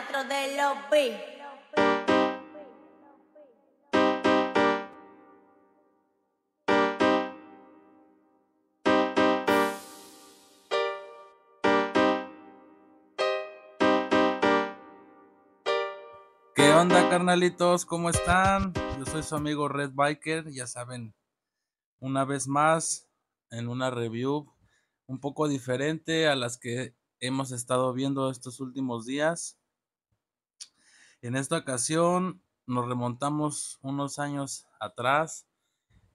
de los ¿Qué onda, carnalitos? ¿Cómo están? Yo soy su amigo Red Biker, ya saben, una vez más en una review un poco diferente a las que hemos estado viendo estos últimos días. En esta ocasión nos remontamos unos años atrás,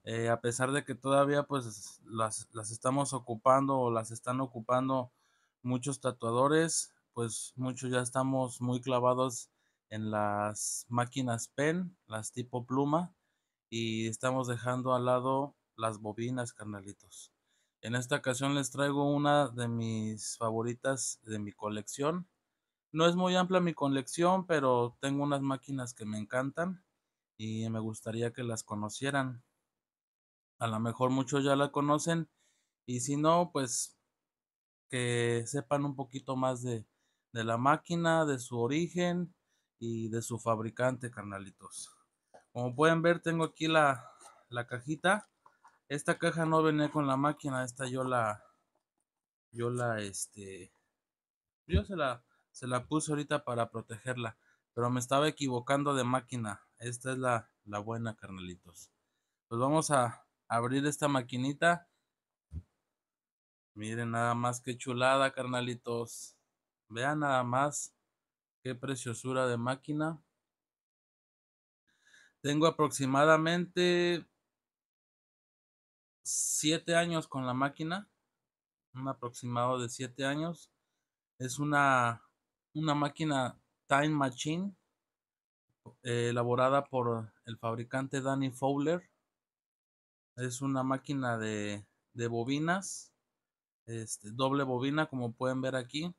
eh, a pesar de que todavía pues las, las estamos ocupando o las están ocupando muchos tatuadores, pues muchos ya estamos muy clavados en las máquinas pen, las tipo pluma, y estamos dejando al lado las bobinas, carnalitos. En esta ocasión les traigo una de mis favoritas de mi colección, no es muy amplia mi colección, pero tengo unas máquinas que me encantan y me gustaría que las conocieran. A lo mejor muchos ya la conocen y si no, pues que sepan un poquito más de, la máquina, de su origen y de su fabricante, carnalitos. Como pueden ver, tengo aquí la, la cajita. Esta caja no venía con la máquina, esta yo la, yo la, este, yo se la, se la puse ahorita para protegerla. Pero me estaba equivocando de máquina. Esta es la, buena, carnalitos. Pues vamos a abrir esta maquinita. Miren nada más que chulada, carnalitos. Vean nada más qué preciosura de máquina. Tengo aproximadamente 7 años con la máquina. Un aproximado de 7 años. Es una una máquina Time Machine eh, elaborada por el fabricante Danny Fowler. Es una máquina de, bobinas, este, doble bobina como pueden ver aquí.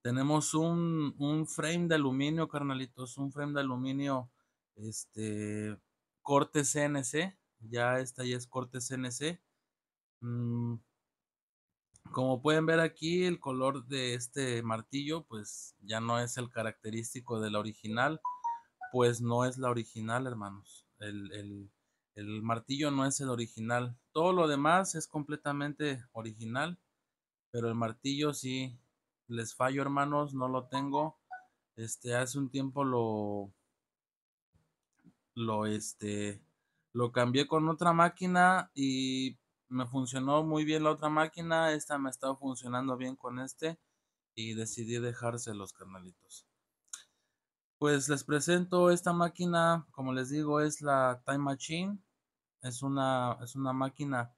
Tenemos un, frame de aluminio, carnalitos, un frame de aluminio este, corte CNC. Ya está ya es corte CNC. Como pueden ver aquí, el color de este martillo, pues ya no es el característico de la original, pues no es la original, hermanos. El, martillo no es el original. Todo lo demás es completamente original, pero el martillo sí les fallo, hermanos, no lo tengo. Este, hace un tiempo lo, lo, este, lo cambié con otra máquina y me funcionó muy bien la otra máquina, esta me estaba funcionando bien con este y decidí dejarse los carnalitos. Pues les presento esta máquina, como les digo, es la Time Machine. Es una, es una máquina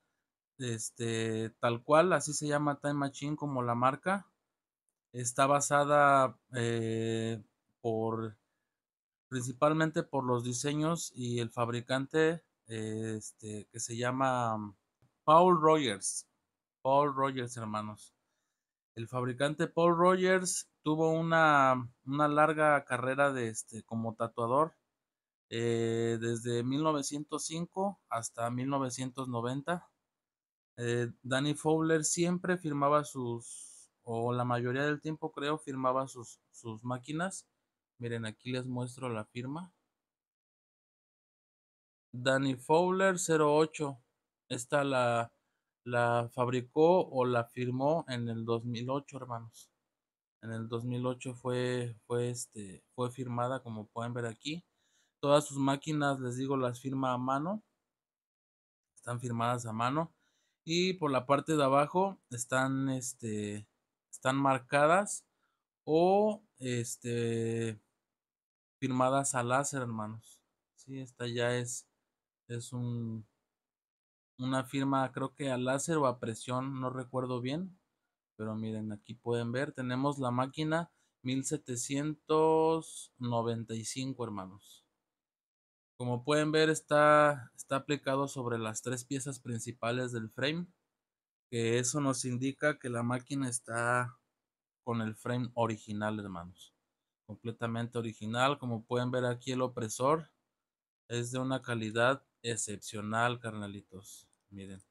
este, tal cual, así se llama Time Machine como la marca. Está basada eh, por principalmente por los diseños y el fabricante este, que se llama Paul Rogers. Paul Rogers, hermanos. El fabricante Paul Rogers tuvo una, larga carrera de este, como tatuador eh, desde 1905 hasta 1990. Eh, Danny Fowler siempre firmaba sus, o la mayoría del tiempo creo, firmaba sus, sus máquinas. Miren, aquí les muestro la firma. Danny Fowler 08. Esta la, la fabricó o la firmó en el 2008, hermanos. En el 2008 fue, fue, este, fue firmada, como pueden ver aquí. Todas sus máquinas, les digo, las firma a mano. Están firmadas a mano. Y por la parte de abajo están, este, están marcadas o este, firmadas a láser, hermanos. Sí, esta ya es, es un una firma creo que a láser o a presión, no recuerdo bien, pero miren, aquí pueden ver, tenemos la máquina 1795 hermanos. Como pueden ver está, está aplicado sobre las tres piezas principales del frame, que eso nos indica que la máquina está con el frame original hermanos, completamente original, como pueden ver aquí el opresor es de una calidad excepcional, carnalitos. Miren.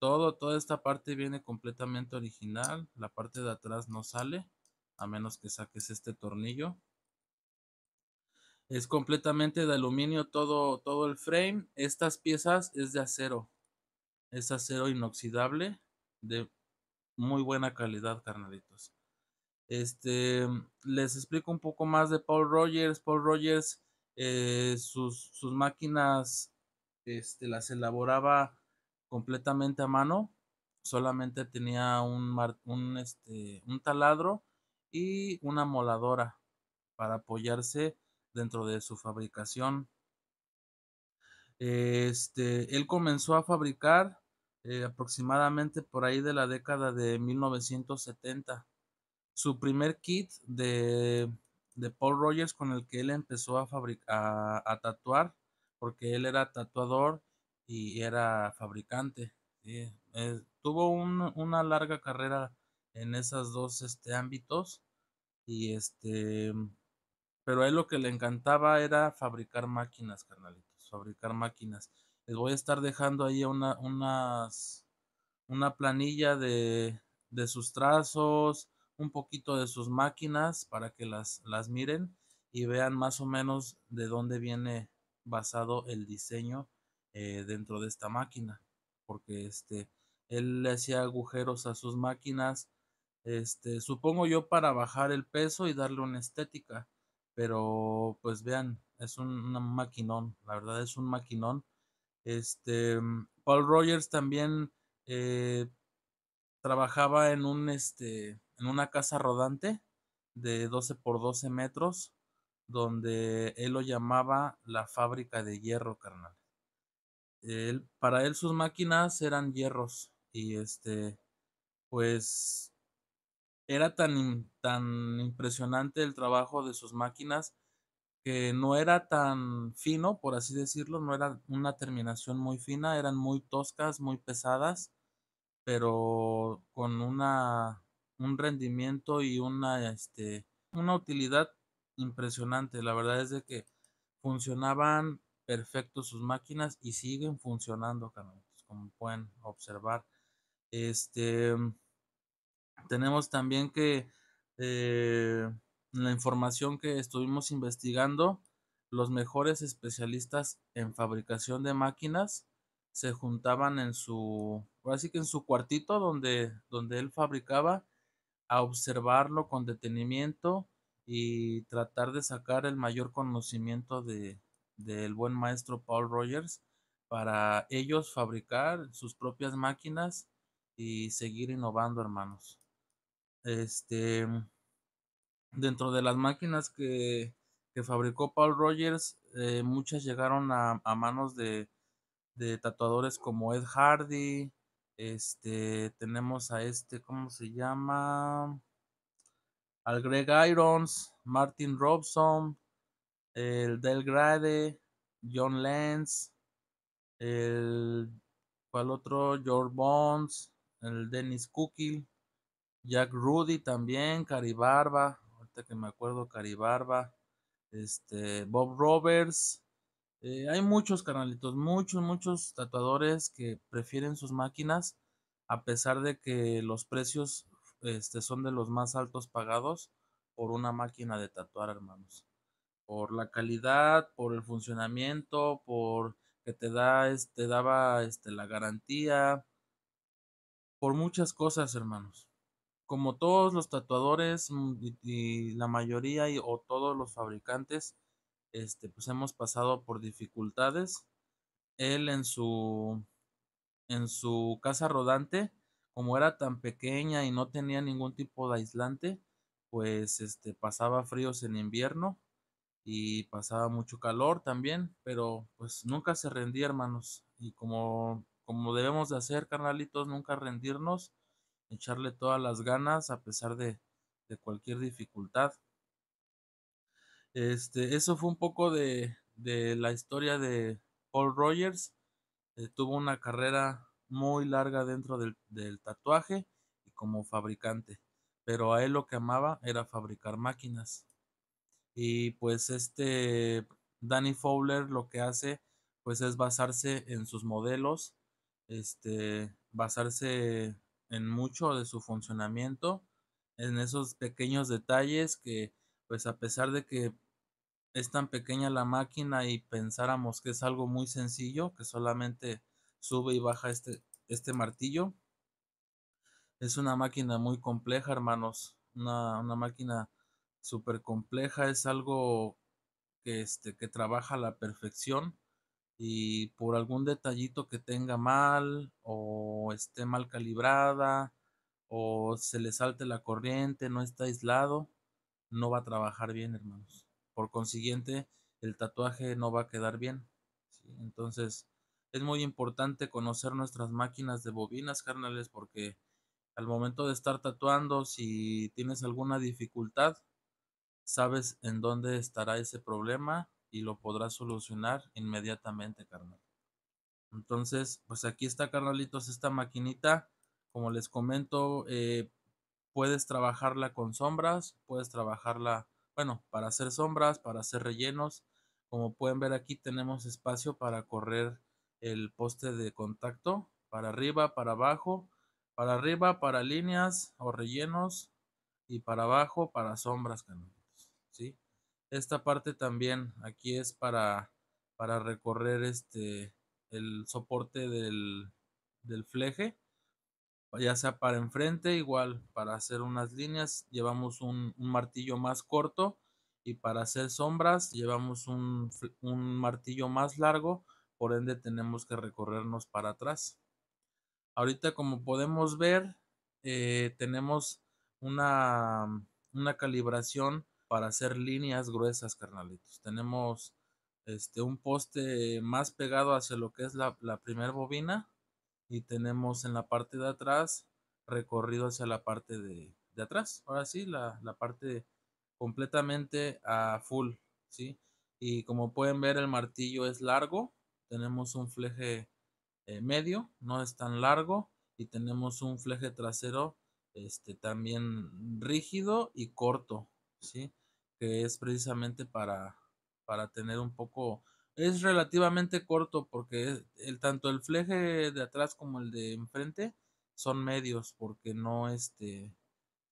Todo, toda esta parte viene completamente original. La parte de atrás no sale. A menos que saques este tornillo. Es completamente de aluminio todo, todo el frame. Estas piezas es de acero. Es acero inoxidable. De muy buena calidad, carnalitos. Este, les explico un poco más de Paul Rogers. Paul Rogers, eh, sus, sus, máquinas este, las elaboraba completamente a mano, solamente tenía un, este, un, taladro y una moladora para apoyarse dentro de su fabricación. Este, él comenzó a fabricar eh, aproximadamente por ahí de la década de 1970. Su primer kit de, Paul Rogers con el que él empezó a, a tatuar porque él era tatuador y era fabricante. Eh, tuvo una larga carrera en esos dos este, ámbitos y este, pero a él lo que le encantaba era fabricar máquinas, carnalitos, fabricar máquinas. Les voy a estar dejando ahí una, unas, una planilla de, sus trazos, un poquito de sus máquinas para que las, las miren y vean más o menos de dónde viene basado el diseño eh, dentro de esta máquina, porque este, él le hacía agujeros a sus máquinas, este, supongo yo para bajar el peso y darle una estética, pero pues vean, es un, maquinón, la verdad es un maquinón. Este, Paul Rogers también eh, trabajaba en un, este, en una casa rodante de 12 por 12 metros donde él lo llamaba la fábrica de hierro, carnal. para él sus máquinas eran hierros y este, pues era tan, tan impresionante el trabajo de sus máquinas que no era tan fino, por así decirlo, no era una terminación muy fina, eran muy toscas, muy pesadas, pero con una, un rendimiento y una, este, una utilidad impresionante. La verdad es de que funcionaban perfecto sus máquinas y siguen funcionando, pues, como pueden observar. Este, tenemos también que eh, la información que estuvimos investigando, los mejores especialistas en fabricación de máquinas se juntaban en su, así que en su cuartito donde, donde él fabricaba, a observarlo con detenimiento y tratar de sacar el mayor conocimiento de, del buen maestro Paul Rogers para ellos fabricar sus propias máquinas y seguir innovando, hermanos. Este, dentro de las máquinas que, fabricó Paul Rogers, eh, muchas llegaron a, a manos de, de, tatuadores como Ed Hardy. Este, tenemos a este, ¿cómo se llama? al Greg Irons, Martin Robson, el Del John Lenz, el ¿cuál otro? George Bonds, el Dennis Cookie, Jack Rudy también, Cari Barba, ahorita que me acuerdo Barba, este Bob Roberts, eh, hay muchos canalitos, muchos, muchos tatuadores que prefieren sus máquinas a pesar de que los precios este, son de los más altos pagados por una máquina de tatuar, hermanos. Por la calidad, por el funcionamiento, por que te da, este, daba este, la garantía, por muchas cosas, hermanos. Como todos los tatuadores mm, y, la mayoría o todos los fabricantes, este, pues hemos pasado por dificultades. Él en su, en su casa rodante, como era tan pequeña y no tenía ningún tipo de aislante, pues este, pasaba fríos en invierno y pasaba mucho calor también, pero pues nunca se rendía, hermanos. Y como, como debemos de hacer, carnalitos, nunca rendirnos, echarle todas las ganas a pesar de, de cualquier dificultad. Este, eso fue un poco de, la historia de Paul Rogers. Eh, tuvo una carrera muy larga dentro del, tatuaje y como fabricante. Pero a él lo que amaba era fabricar máquinas. Y pues este Danny Fowler lo que hace pues es basarse en sus modelos, este, basarse en mucho de su funcionamiento, en esos pequeños detalles que pues a pesar de que es tan pequeña la máquina y pensáramos que es algo muy sencillo, que solamente sube y baja este, este martillo. Es una máquina muy compleja, hermanos. Una, máquina súper compleja. Es algo que, este, que trabaja a la perfección. Y por algún detallito que tenga mal o esté mal calibrada o se le salte la corriente, no está aislado, no va a trabajar bien, hermanos. Por consiguiente, el tatuaje no va a quedar bien. Entonces, es muy importante conocer nuestras máquinas de bobinas, carnales, porque al momento de estar tatuando, si tienes alguna dificultad, sabes en dónde estará ese problema y lo podrás solucionar inmediatamente, carnal. Entonces, pues aquí está, carnalitos, esta maquinita. Como les comento, eh, puedes trabajarla con sombras, puedes trabajarla, bueno, para hacer sombras, para hacer rellenos. Como pueden ver aquí tenemos espacio para correr el poste de contacto, para arriba, para abajo, para arriba, para líneas o rellenos y para abajo, para sombras, Esta parte también aquí es para, para recorrer este, el soporte del, del fleje, ya sea para enfrente, igual para hacer unas líneas llevamos un, martillo más corto y para hacer sombras llevamos un martillo más largo por ende tenemos que recorrernos para atrás. Ahorita como podemos ver, eh, tenemos mm, una, calibración para hacer líneas gruesas, carnalitos. Tenemos este, un poste más pegado hacia lo que es la, primera bobina y tenemos en la parte de atrás recorrido hacia la parte de, atrás. Ahora sí, la, parte completamente a full, ¿sí? Y como pueden ver, el martillo es largo tenemos un fleje eh, medio, no es tan largo, y tenemos un fleje trasero este, también rígido y corto, ¿sí? que es precisamente para, para tener un poco, es relativamente corto porque el, tanto el fleje de atrás como el de enfrente son medios porque no este,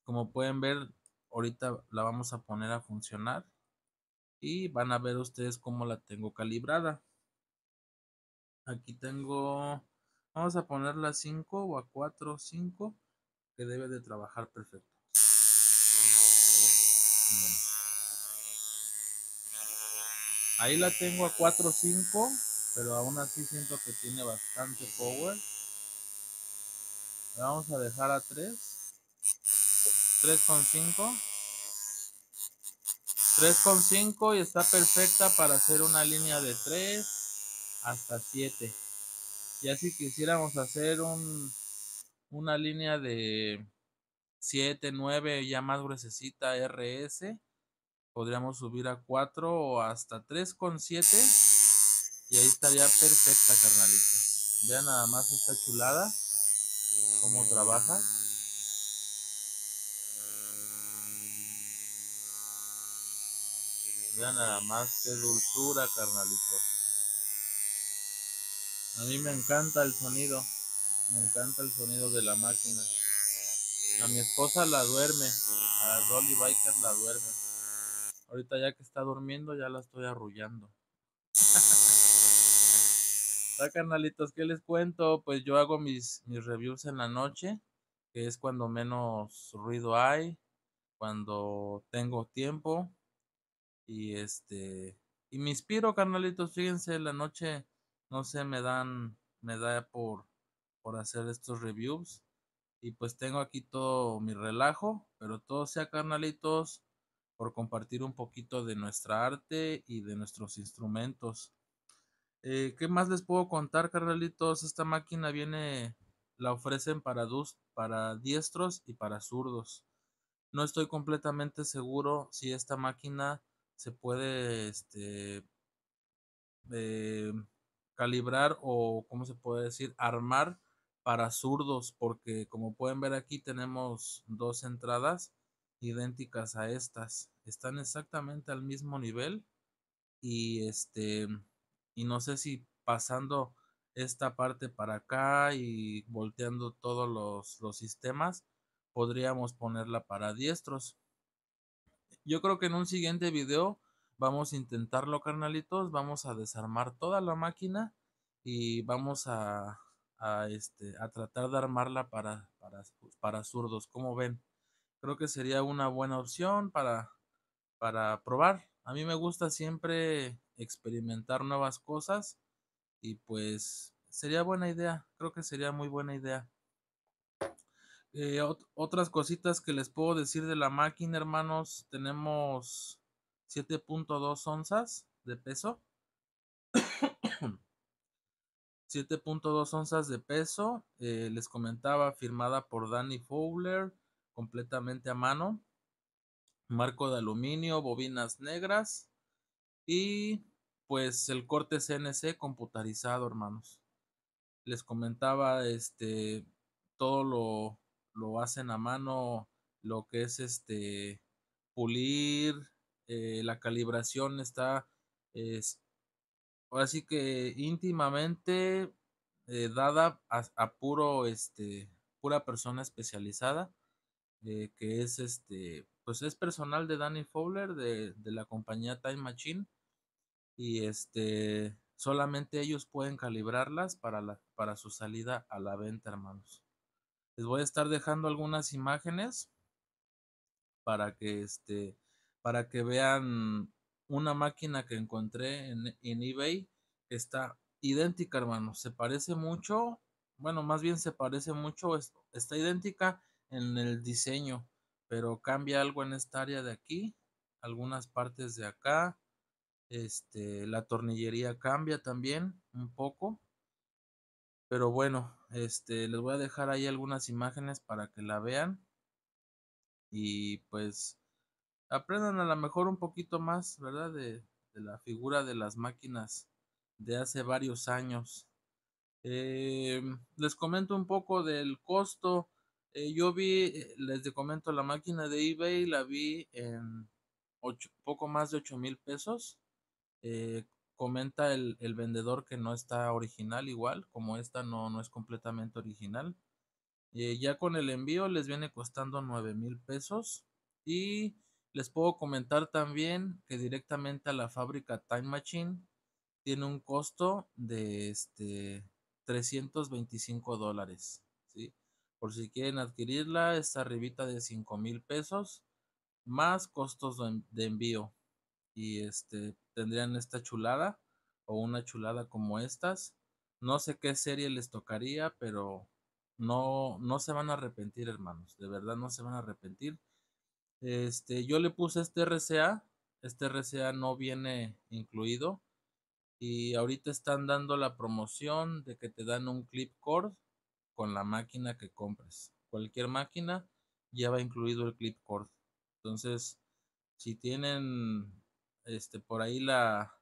como pueden ver, ahorita la vamos a poner a funcionar y van a ver ustedes cómo la tengo calibrada. Aquí tengo, vamos a ponerla a 5 o a 4 5, que debe de trabajar perfecto. Ahí la tengo a 4 5, pero aún así siento que tiene bastante power. La vamos a dejar a 3. 3,5. 3,5 y está perfecta para hacer una línea de 3 hasta 7. Ya si quisiéramos hacer un, una línea de 7, 9, ya más gruesecita RS, podríamos subir a 4 o hasta 3,7 y ahí estaría perfecta, Carnalito Vean nada más esta chulada, cómo trabaja. Vean nada más qué dulzura, carnalitos. A mí me encanta el sonido. Me encanta el sonido de la máquina. A mi esposa la duerme. A Dolly Biker la duerme. Ahorita ya que está durmiendo ya la estoy arrullando. Está carnalitos, ¿qué les cuento? Pues yo hago mis, mis reviews en la noche, que es cuando menos ruido hay, cuando tengo tiempo. Y este. Y me inspiro, carnalitos. Fíjense, la noche no sé, me dan, me da por, por hacer estos reviews. Y pues tengo aquí todo mi relajo, pero todo sea carnalitos por compartir un poquito de nuestra arte y de nuestros instrumentos. Eh, ¿Qué más les puedo contar, carnalitos? Esta máquina viene, la ofrecen para, dos para diestros y para zurdos. No estoy completamente seguro si esta máquina se puede este, eh, calibrar o, ¿cómo se puede decir? Armar para zurdos, porque como pueden ver aquí tenemos dos entradas idénticas a estas. Están exactamente al mismo nivel y este, y no sé si pasando esta parte para acá y volteando todos los, los sistemas, podríamos ponerla para diestros. Yo creo que en un siguiente video Vamos a intentarlo, carnalitos. Vamos a desarmar toda la máquina y vamos a, este, a tratar de armarla para, para, zurdos. Como ven, creo que sería una buena opción para, para probar. A mí me gusta siempre experimentar nuevas cosas y pues sería buena idea. Creo que sería muy buena idea. Eh, otras cositas que les puedo decir de la máquina, hermanos. Tenemos 7.2 onzas de peso. 7.2 onzas de peso, eh, les comentaba, firmada por Danny Fowler, completamente a mano. Marco de aluminio, bobinas negras y pues el corte CNC computarizado, hermanos. Les comentaba, este, todo lo, lo hacen a mano, lo que es este, pulir, eh, la calibración está así que íntimamente eh, dada a, puro este pura persona especializada eh, que es este pues es personal de Danny Fowler de, la compañía Time Machine y este solamente ellos pueden calibrarlas para para su salida a la venta hermanos les voy a estar dejando algunas imágenes para que este para que vean una máquina que encontré en, eBay está idéntica, hermano. Se parece mucho, bueno, más bien se parece mucho, está idéntica en el diseño, pero cambia algo en esta área de aquí, algunas partes de acá. Este, la tornillería cambia también un poco. Pero bueno, este, les voy a dejar ahí algunas imágenes para que la vean. Y pues aprendan a lo mejor un poquito más, ¿verdad? De, la figura de las máquinas de hace varios años. Eh, les comento un poco del costo. Eh, yo vi, eh, les comento, la máquina de eBay la vi en poco más de 8 mil pesos. comenta el, vendedor que no está original igual, como esta no, no es completamente original. ya con el envío les viene costando 9 mil pesos. Y les puedo comentar también que directamente a la fábrica Time Machine tiene un costo de este 325 dólares. Por si quieren adquirirla, está arribita de 5 mil pesos más costos de envío. Y este tendrían esta chulada o una chulada como estas. No sé qué serie les tocaría, pero no, no se van a arrepentir, hermanos. De verdad no se van a arrepentir. Este, yo le puse este RCA, este RCA no viene incluido y ahorita están dando la promoción de que te dan un clip cord con la máquina que compres. Cualquier máquina ya va incluido el clip cord. Entonces, si tienen este por ahí la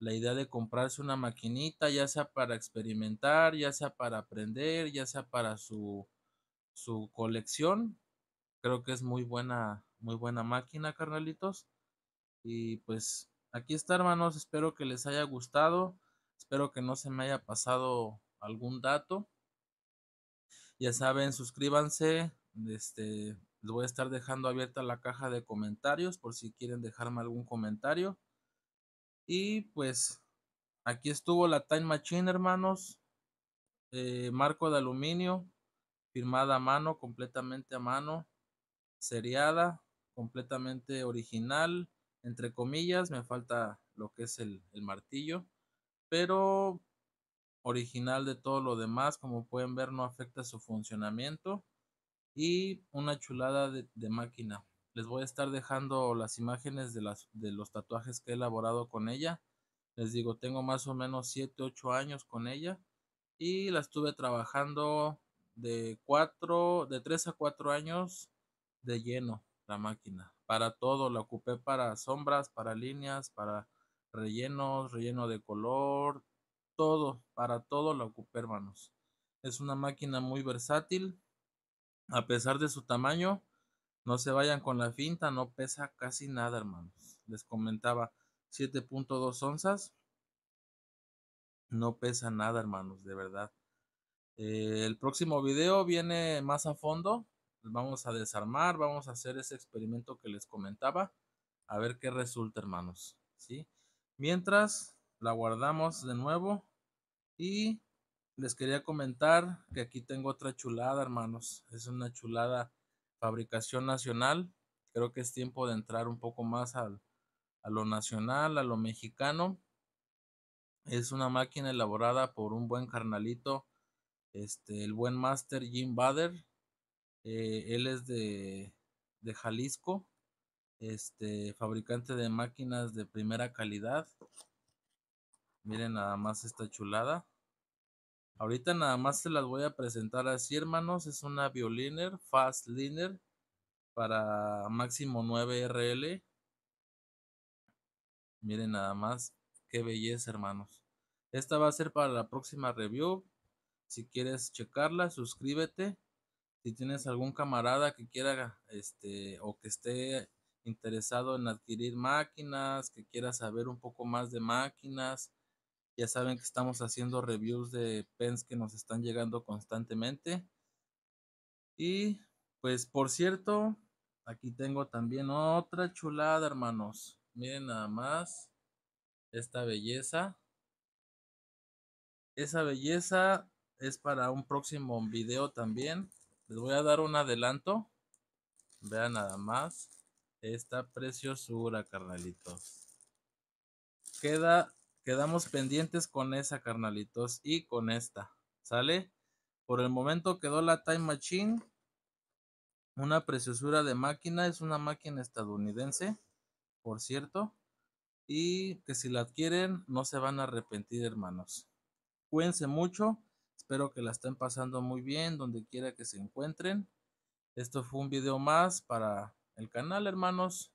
idea de comprarse una maquinita, ya sea para experimentar, ya sea para aprender, ya sea para su, su colección, creo que es muy buena muy buena máquina, carnalitos. Y pues aquí está, hermanos. Espero que les haya gustado. Espero que no se me haya pasado algún dato. Ya saben, suscríbanse. Este, les voy a estar dejando abierta la caja de comentarios por si quieren dejarme algún comentario. Y pues aquí estuvo la Time Machine, hermanos. Eh, marco de aluminio, firmada a mano, completamente a mano, seriada, completamente original, entre comillas, me falta lo que es el, martillo, pero original de todo lo demás, como pueden ver no afecta su funcionamiento y una chulada de, máquina. Les voy a estar dejando las imágenes de, las, de los tatuajes que he elaborado con ella. Les digo, tengo más o menos 7, 8 años con ella y la estuve trabajando de 4, de 3 a 4 años de lleno la máquina. Para todo, la ocupé para sombras, para líneas, para rellenos, relleno de color, todo, para todo la ocupé, hermanos. Es una máquina muy versátil, a pesar de su tamaño, no se vayan con la finta, no pesa casi nada, hermanos. Les comentaba, 7.2 onzas, no pesa nada, hermanos, de verdad. Eh, el próximo video viene más a fondo vamos a desarmar, vamos a hacer ese experimento que les comentaba, a ver qué resulta, hermanos, ¿sí? Mientras, la guardamos de nuevo y les quería comentar que aquí tengo otra chulada, hermanos. Es una chulada fabricación nacional. Creo que es tiempo de entrar un poco más al, a lo nacional, a lo mexicano. Es una máquina elaborada por un buen carnalito, este, el buen master Jim Bader. Eh, él es de, Jalisco, este, fabricante de máquinas de primera calidad. Miren nada más esta chulada. Ahorita nada más se las voy a presentar así, hermanos. Es una violiner, fast liner, para máximo 9 RL. Miren nada más, qué belleza, hermanos. Esta va a ser para la próxima review. Si quieres checarla, suscríbete si tienes algún camarada que quiera este o que esté interesado en adquirir máquinas, que quiera saber un poco más de máquinas, ya saben que estamos haciendo reviews de pens que nos están llegando constantemente. Y pues por cierto, aquí tengo también otra chulada, hermanos. Miren nada más esta belleza. Esa belleza es para un próximo video también les voy a dar un adelanto. Vean nada más esta preciosura, carnalitos. Queda, quedamos pendientes con esa, carnalitos, y con esta. ¿Sale? Por el momento quedó la Time Machine. Una preciosura de máquina. Es una máquina estadounidense, por cierto. Y que si la adquieren, no se van a arrepentir, hermanos. Cuídense mucho. Espero que la estén pasando muy bien donde quiera que se encuentren. Esto fue un video más para el canal, hermanos.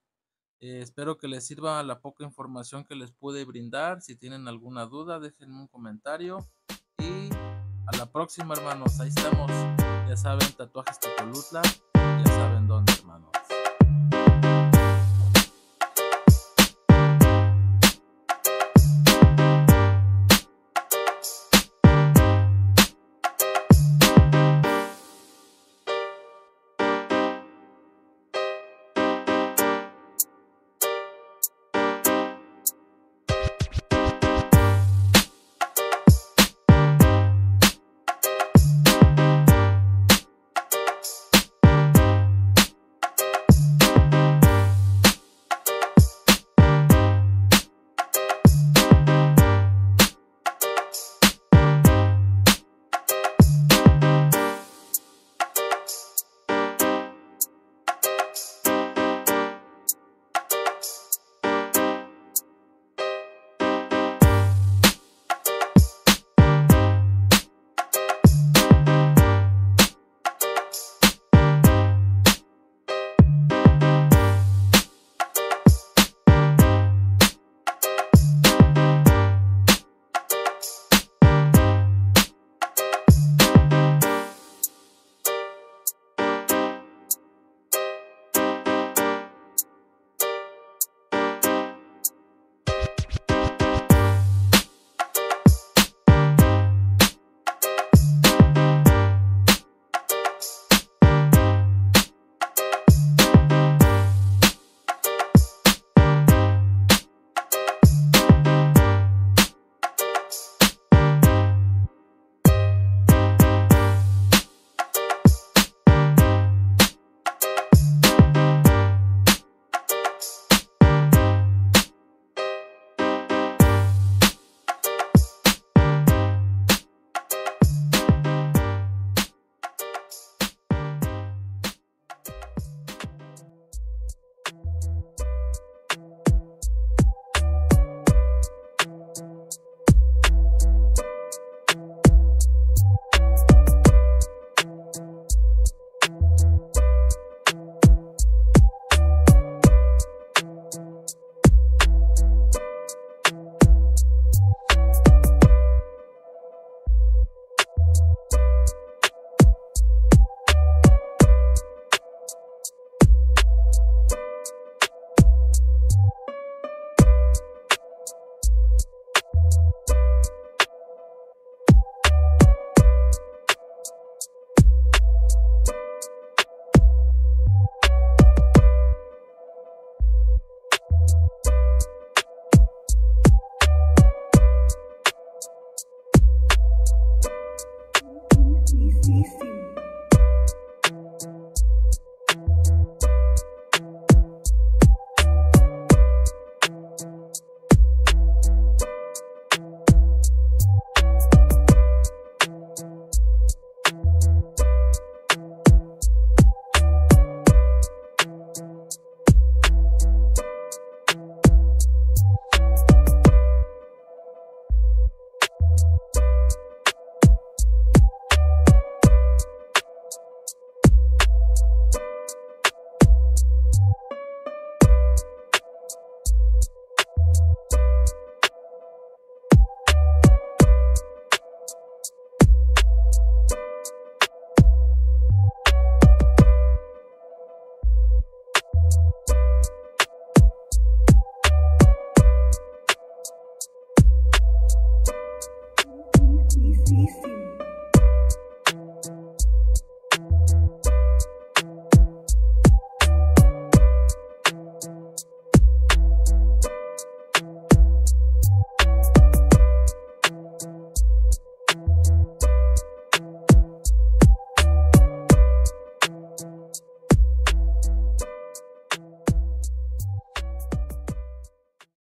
Eh, espero que les sirva la poca información que les pude brindar. Si tienen alguna duda, déjenme un comentario. Y a la próxima, hermanos. Ahí estamos. Ya saben, tatuajes Tepolutla.